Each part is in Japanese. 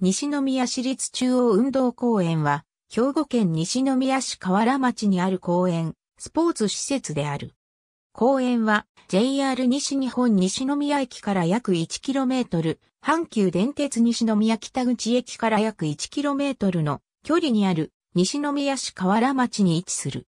西宮市立中央運動公園は、兵庫県西宮市河原町にある公園、スポーツ施設である。公園は JR 西日本西宮駅から約 1km、阪急電鉄西宮北口駅から約 1km の距離にある西宮市河原町に位置する。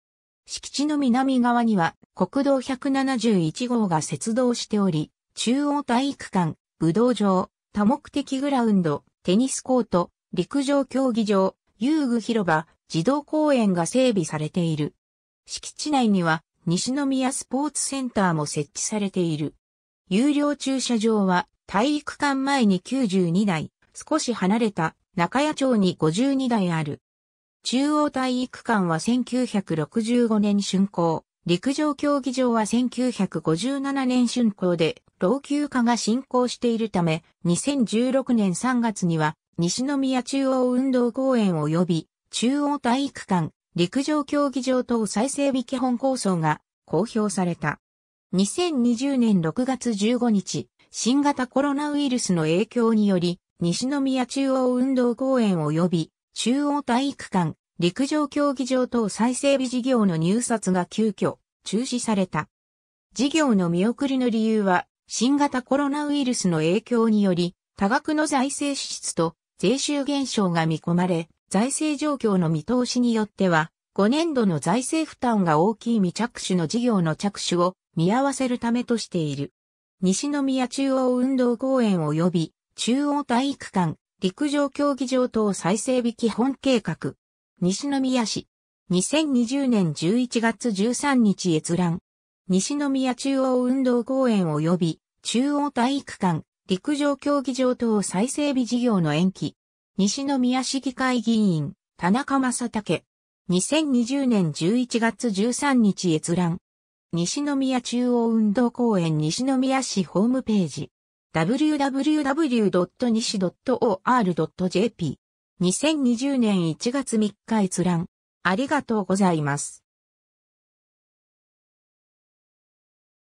敷地の南側には国道171号が接道しており、中央体育館、武道場、多目的グラウンド、テニスコート、陸上競技場、遊具広場、児童公園が整備されている。敷地内には西宮スポーツセンターも設置されている。有料駐車場は体育館前に92台、少し離れた中谷町に52台ある。中央体育館は1965年竣工、陸上競技場は1957年竣工で老朽化が進行しているため、2016年3月には、西宮中央運動公園及び、中央体育館、陸上競技場等再整備基本構想が公表された。2020年6月15日、新型コロナウイルスの影響により、西宮中央運動公園及び中央体育館、陸上競技場等再整備事業の入札が急遽中止された。事業の見送りの理由は新型コロナウイルスの影響により、多額の財政支出と税収減少が見込まれ、財政状況の見通しによっては、5年度の財政負担が大きい未着手の事業の着手を見合わせるためとしている。西宮中央運動公園及び中央体育館、陸上競技場等再整備基本計画。西宮市。2020年11月13日閲覧。西宮中央運動公園及び中央体育館、陸上競技場等再整備事業の延期。西宮市議会議員、田中正武。2020年11月13日閲覧。西宮中央運動公園西宮市ホームページ。www. 西 .or.jp。2020年1月3日閲覧。ありがとうございます。